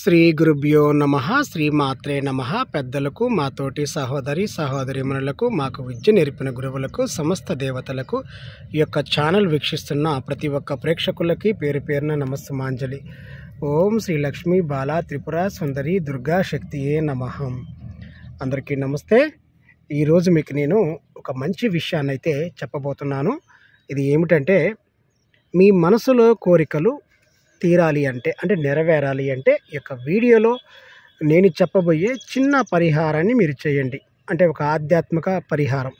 శ్రీ గురుభ్యో నమ శ్రీ మాత్రే నమ పెద్దలకు మాతోటి సహోదరి సహోదరిమణులకు మాకు విద్య నేర్పిన గురువులకు సమస్త దేవతలకు ఈ యొక్క ఛానల్ వీక్షిస్తున్న ప్రతి ఒక్క ప్రేక్షకులకి పేరు పేరున నమస్తమాంజలి ఓం శ్రీ లక్ష్మీ బాల త్రిపుర సుందరి దుర్గా శక్తియే నమ అందరికీ నమస్తే ఈరోజు మీకు నేను ఒక మంచి విషయాన్ని అయితే చెప్పబోతున్నాను ఇది ఏమిటంటే మీ మనసులో కోరికలు తీరాలి అంటే అంటే నెరవేరాలి అంటే ఈ యొక్క వీడియోలో నేను చెప్పబోయే చిన్న పరిహారాన్ని మీరు చేయండి అంటే ఒక ఆధ్యాత్మిక పరిహారం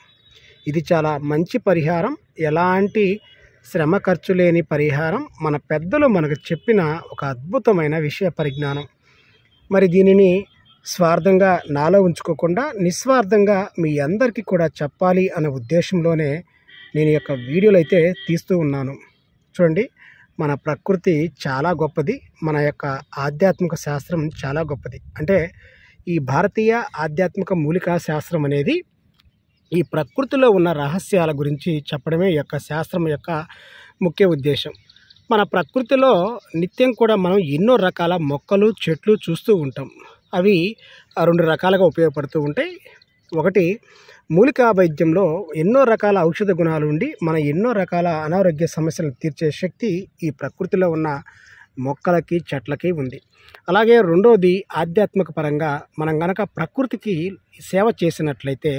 ఇది చాలా మంచి పరిహారం ఎలాంటి శ్రమ ఖర్చు లేని పరిహారం మన పెద్దలు మనకు చెప్పిన ఒక అద్భుతమైన విషయ పరిజ్ఞానం మరి దీనిని స్వార్థంగా నాలో ఉంచుకోకుండా నిస్వార్థంగా మీ అందరికీ కూడా చెప్పాలి అనే ఉద్దేశంలోనే నేను యొక్క వీడియోలు అయితే తీస్తూ ఉన్నాను చూడండి మన ప్రకృతి చాలా గొప్పది మన యొక్క ఆధ్యాత్మిక శాస్త్రం చాలా గొప్పది అంటే ఈ భారతీయ ఆధ్యాత్మిక మూలికా శాస్త్రం అనేది ఈ ప్రకృతిలో ఉన్న రహస్యాల గురించి చెప్పడమే ఈ యొక్క శాస్త్రం యొక్క ముఖ్య ఉద్దేశం మన ప్రకృతిలో నిత్యం కూడా మనం ఎన్నో రకాల మొక్కలు చెట్లు చూస్తూ ఉంటాం అవి రెండు రకాలుగా ఉపయోగపడుతూ ఉంటాయి ఒకటి మూలికా వైద్యంలో ఎన్నో రకాల ఔషధ గుణాలు ఉండి మన ఎన్నో రకాల అనారోగ్య సమస్యలు తీర్చే శక్తి ఈ ప్రకృతిలో ఉన్న మొక్కలకి చెట్లకి ఉంది అలాగే రెండోది ఆధ్యాత్మిక పరంగా మనం గనక ప్రకృతికి సేవ చేసినట్లయితే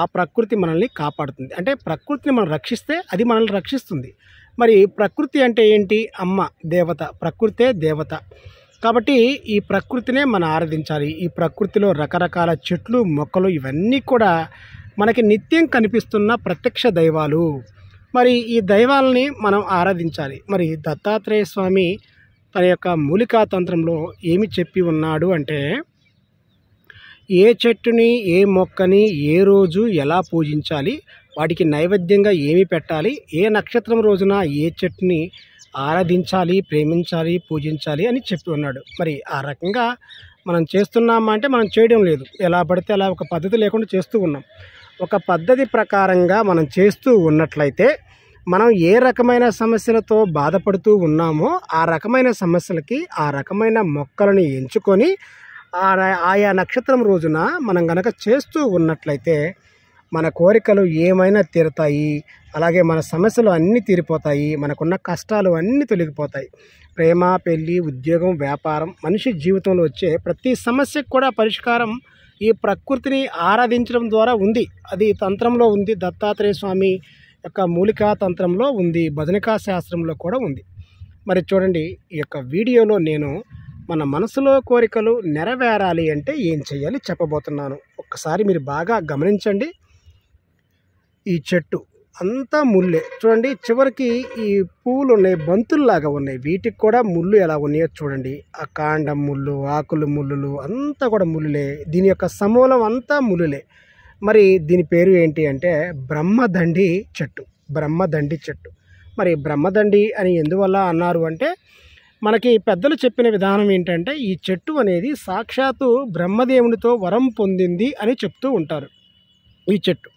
ఆ ప్రకృతి మనల్ని కాపాడుతుంది అంటే ప్రకృతిని మనం రక్షిస్తే అది మనల్ని రక్షిస్తుంది మరి ప్రకృతి అంటే ఏంటి అమ్మ దేవత ప్రకృతే దేవత కాబట్టి ఈ ప్రకృతినే మనం ఆరాధించాలి ఈ ప్రకృతిలో రకరకాల చెట్లు మొక్కలు ఇవన్నీ కూడా మనకి నిత్యం కనిపిస్తున్న ప్రత్యక్ష దైవాలు మరి ఈ దైవాలని మనం ఆరాధించాలి మరి దత్తాత్రేయ స్వామి తన యొక్క మూలికా తంత్రంలో ఏమి చెప్పి ఉన్నాడు అంటే ఏ చెట్టుని ఏ మొక్కని ఏ రోజు ఎలా పూజించాలి వాటికి నైవేద్యంగా ఏమి పెట్టాలి ఏ నక్షత్రం రోజున ఏ చెట్టుని ఆరాధించాలి ప్రేమించాలి పూజించాలి అని చెప్పి ఉన్నాడు మరి ఆ రకంగా మనం చేస్తున్నామా అంటే మనం చేయడం లేదు ఎలా పడితే అలా ఒక పద్ధతి లేకుండా చేస్తూ ఉన్నాం ఒక పద్ధతి ప్రకారంగా మనం చేస్తూ ఉన్నట్లయితే మనం ఏ రకమైన సమస్యలతో బాధపడుతూ ఉన్నామో ఆ రకమైన సమస్యలకి ఆ రకమైన మొక్కలను ఎంచుకొని ఆయా నక్షత్రం రోజున మనం గనక చేస్తూ ఉన్నట్లయితే మన కోరికలు ఏమైనా తీరుతాయి అలాగే మన సమస్యలు అన్నీ తీరిపోతాయి మనకున్న కష్టాలు అన్నీ తొలగిపోతాయి ప్రేమ పెళ్ళి ఉద్యోగం వ్యాపారం మనిషి జీవితంలో వచ్చే ప్రతి సమస్యకు కూడా పరిష్కారం ఈ ప్రకృతిని ఆరాధించడం ద్వారా ఉంది అది తంత్రంలో ఉంది దత్తాత్రేయ స్వామి యొక్క మూలికా తంత్రంలో ఉంది భజనికా శాస్త్రంలో కూడా ఉంది మరి చూడండి ఈ యొక్క వీడియోలో నేను మన మనసులో కోరికలు నెరవేరాలి అంటే ఏం చేయాలి చెప్పబోతున్నాను ఒక్కసారి మీరు బాగా గమనించండి ఈ చెట్టు అంతా ముళ్ళే చూడండి చివరికి ఈ పువ్వులు ఉన్నాయి బంతుల్లాగా ఉన్నాయి వీటికి కూడా ముళ్ళు ఎలా ఉన్నాయో చూడండి ఆ కాండం ముళ్ళు ఆకులు ముళ్ళులు అంతా కూడా ముళ్ళులే దీని యొక్క సమూలం అంతా ముళ్ళులే మరి దీని పేరు ఏంటి అంటే బ్రహ్మదండి చెట్టు బ్రహ్మదండి చెట్టు మరి బ్రహ్మదండి అని ఎందువల్ల అన్నారు అంటే మనకి పెద్దలు చెప్పిన విధానం ఏంటంటే ఈ చెట్టు అనేది సాక్షాత్తు బ్రహ్మదేవునితో వరం పొందింది అని చెప్తూ ఉంటారు ఈ చెట్టు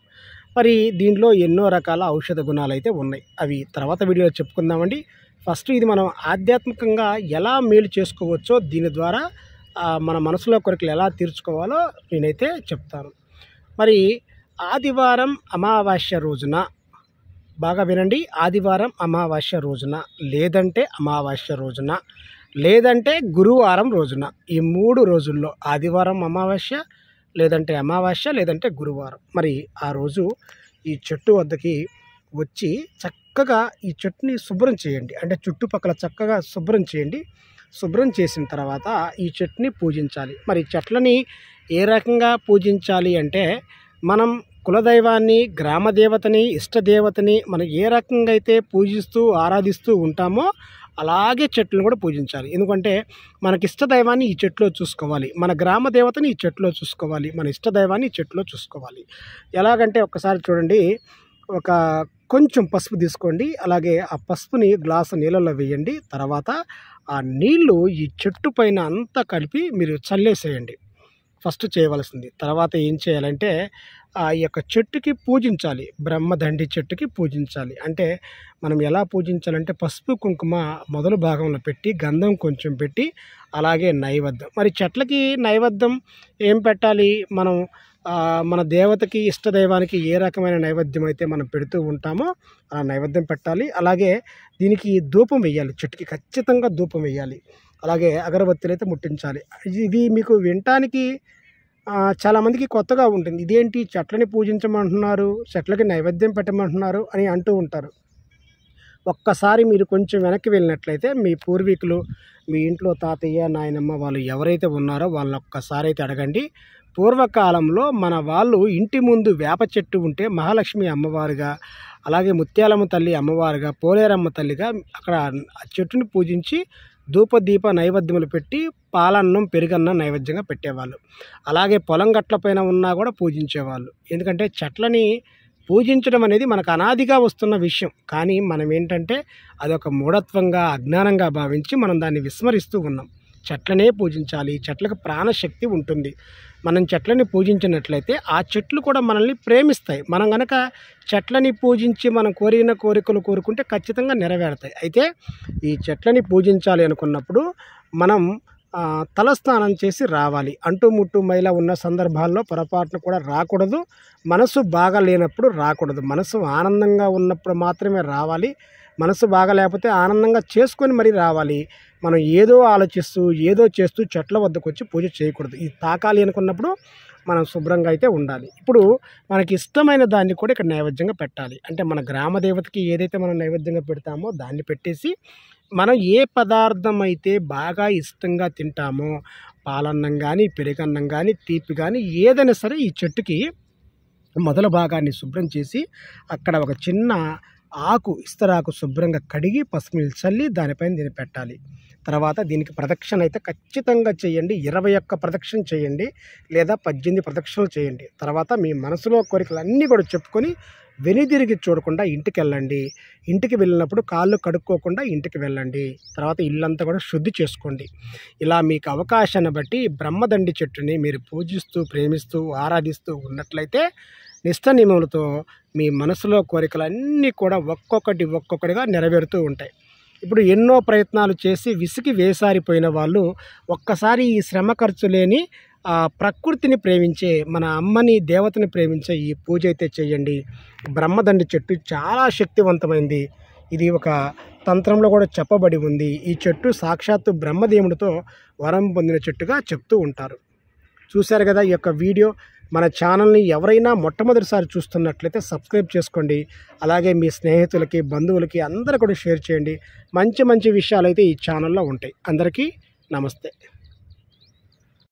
మరి దీంట్లో ఎన్నో రకాల ఔషధ గుణాలు అయితే ఉన్నాయి అవి తర్వాత వీడియోలో చెప్పుకుందామండి ఫస్ట్ ఇది మనం ఆధ్యాత్మికంగా ఎలా మేలు చేసుకోవచ్చో దీని ద్వారా మన మనసులో కొరకులు ఎలా తీర్చుకోవాలో నేనైతే చెప్తాను మరి ఆదివారం అమావాస్య రోజున బాగా వినండి ఆదివారం అమావాస్య రోజున లేదంటే అమావాస్య రోజున లేదంటే గురువారం రోజున ఈ మూడు రోజుల్లో ఆదివారం అమావాస్య లేదంటే అమావాస్య లేదంటే గురువారం మరి ఆ రోజు ఈ చెట్టు వద్దకి వచ్చి చక్కగా ఈ చెట్టుని శుభ్రం చేయండి అంటే చుట్టుపక్కల చక్కగా శుభ్రం చేయండి శుభ్రం చేసిన తర్వాత ఈ చెట్టుని పూజించాలి మరి చెట్లని ఏ రకంగా పూజించాలి అంటే మనం కులదైవాన్ని గ్రామదేవతని ఇష్టదేవతని మనం ఏ రకంగా అయితే పూజిస్తూ ఆరాధిస్తూ ఉంటామో అలాగే చెట్లను కూడా పూజించాలి ఎందుకంటే మనకి ఇష్టదైవాన్ని ఈ చెట్లో చూసుకోవాలి మన గ్రామ దేవతని ఈ చెట్లో చూసుకోవాలి మన ఇష్టదైవాన్ని ఈ చెట్లో చూసుకోవాలి ఎలాగంటే ఒక్కసారి చూడండి ఒక కొంచెం పసుపు తీసుకోండి అలాగే ఆ పసుపుని గ్లాసు నీళ్ళలో వేయండి తర్వాత ఆ నీళ్లు ఈ చెట్టు పైన అంతా కలిపి మీరు చల్లేసేయండి ఫస్ట్ చేయవలసింది తర్వాత ఏం చేయాలంటే ఆ యొక్క చెట్టుకి పూజించాలి బ్రహ్మదండి చెట్టుకి పూజించాలి అంటే మనం ఎలా పూజించాలంటే పసుపు కుంకుమ మొదలు భాగంలో పెట్టి గంధం కొంచెం పెట్టి అలాగే నైవేద్యం మరి చెట్లకి నైవేద్యం ఏం పెట్టాలి మనం మన దేవతకి ఇష్టదైవానికి ఏ రకమైన నైవేద్యం అయితే మనం పెడుతూ ఉంటామో ఆ నైవేద్యం పెట్టాలి అలాగే దీనికి ధూపం వేయాలి చెట్టుకి ఖచ్చితంగా ధూపం వేయాలి అలాగే అగరబత్తులు అయితే ముట్టించాలి ఇది మీకు వినటానికి చాలామందికి కొత్తగా ఉంటుంది ఇదేంటి చెట్లని పూజించమంటున్నారు చెట్లకి నైవేద్యం పెట్టమంటున్నారు అని అంటూ ఉంటారు ఒక్కసారి మీరు కొంచెం వెనక్కి వెళ్ళినట్లయితే మీ పూర్వీకులు మీ ఇంట్లో తాతయ్య నాయనమ్మ వాళ్ళు ఎవరైతే ఉన్నారో వాళ్ళని ఒక్కసారి అయితే అడగండి పూర్వకాలంలో మన వాళ్ళు ఇంటి ముందు వేప చెట్టు ఉంటే మహాలక్ష్మి అమ్మవారుగా అలాగే ముత్యాలమ్మ తల్లి అమ్మవారుగా పోలేరమ్మ తల్లిగా అక్కడ చెట్టుని పూజించి ధూపదీప నైవేద్యములు పెట్టి పాలన్నం పెరుగన్నం నైవేద్యంగా పెట్టేవాళ్ళు అలాగే పొలం గట్ల పైన ఉన్నా కూడా పూజించేవాళ్ళు ఎందుకంటే చెట్లని పూజించడం అనేది మనకు అనాదిగా వస్తున్న విషయం కానీ మనం ఏంటంటే అదొక మూఢత్వంగా అజ్ఞానంగా భావించి మనం దాన్ని విస్మరిస్తూ ఉన్నాం చెట్లనే పూజించాలి చెట్లకు ప్రాణశక్తి ఉంటుంది మనం చెట్లని పూజించినట్లయితే ఆ చెట్లు కూడా మనల్ని ప్రేమిస్తాయి మనం కనుక చెట్లని పూజించి మనం కోరిన కోరికలు కోరుకుంటే ఖచ్చితంగా నెరవేరుతాయి అయితే ఈ చెట్లని పూజించాలి అనుకున్నప్పుడు మనం తలస్నానం చేసి రావాలి అంటుముట్టు మైల ఉన్న సందర్భాల్లో పొరపాటును కూడా రాకూడదు మనసు బాగా లేనప్పుడు రాకూడదు మనసు ఆనందంగా ఉన్నప్పుడు మాత్రమే రావాలి మనసు బాగా లేకపోతే ఆనందంగా చేసుకొని మరీ రావాలి మనం ఏదో ఆలోచిస్తూ ఏదో చేస్తూ చెట్ల వద్దకు వచ్చి పూజ చేయకూడదు ఇది తాకాలి అనుకున్నప్పుడు మనం శుభ్రంగా అయితే ఉండాలి ఇప్పుడు మనకి ఇష్టమైన దాన్ని కూడా ఇక్కడ నైవేద్యంగా పెట్టాలి అంటే మన గ్రామ దేవతకి ఏదైతే మనం నైవేద్యంగా పెడతామో దాన్ని పెట్టేసి మనం ఏ పదార్థం అయితే బాగా ఇష్టంగా తింటామో పాలన్నం కానీ పెరుగన్నం కానీ తీపి కానీ ఏదైనా సరే ఈ చెట్టుకి మొదల భాగాన్ని శుభ్రం చేసి అక్కడ ఒక చిన్న ఆకు ఇస్తరాకు శుభ్రంగా కడిగి పసుపు నీళ్ళు చల్లి దానిపైన దీన్ని పెట్టాలి తర్వాత దీనికి ప్రదక్షిణ అయితే ఖచ్చితంగా చేయండి ఇరవై ఒక్క ప్రదక్షిణ చేయండి లేదా పద్దెనిమిది ప్రదక్షిణలు చేయండి తర్వాత మీ మనసులో కోరికలన్నీ కూడా చెప్పుకొని వెనుదిరిగి చూడకుండా ఇంటికి వెళ్ళండి ఇంటికి వెళ్ళినప్పుడు కాళ్ళు కడుక్కోకుండా ఇంటికి వెళ్ళండి తర్వాత ఇల్లంతా కూడా శుద్ధి చేసుకోండి ఇలా మీకు అవకాశాన్ని బట్టి బ్రహ్మదండి చెట్టుని మీరు పూజిస్తూ ప్రేమిస్తూ ఆరాధిస్తూ ఉన్నట్లయితే నిష్ట నియమములతో మీ మనసులో కోరికలన్నీ కూడా ఒక్కొక్కటి ఒక్కొక్కటిగా నెరవేరుతూ ఉంటాయి ఇప్పుడు ఎన్నో ప్రయత్నాలు చేసి విసిగి వేసారిపోయిన వాళ్ళు ఒక్కసారి ఈ శ్రమ ఖర్చు లేని ప్రకృతిని ప్రేమించే మన అమ్మని దేవతని ప్రేమించే ఈ పూజ అయితే చేయండి బ్రహ్మదండి చెట్టు చాలా శక్తివంతమైంది ఇది ఒక తంత్రంలో కూడా చెప్పబడి ఉంది ఈ చెట్టు సాక్షాత్తు బ్రహ్మదేవుడితో వరం పొందిన చెట్టుగా చెప్తూ ఉంటారు చూశారు కదా ఈ యొక్క వీడియో మన ఛానల్ని ఎవరైనా మొట్టమొదటిసారి చూస్తున్నట్లయితే సబ్స్క్రైబ్ చేసుకోండి అలాగే మీ స్నేహితులకి బంధువులకి అందరూ కూడా షేర్ చేయండి మంచి మంచి విషయాలు అయితే ఈ ఛానల్లో ఉంటాయి అందరికీ నమస్తే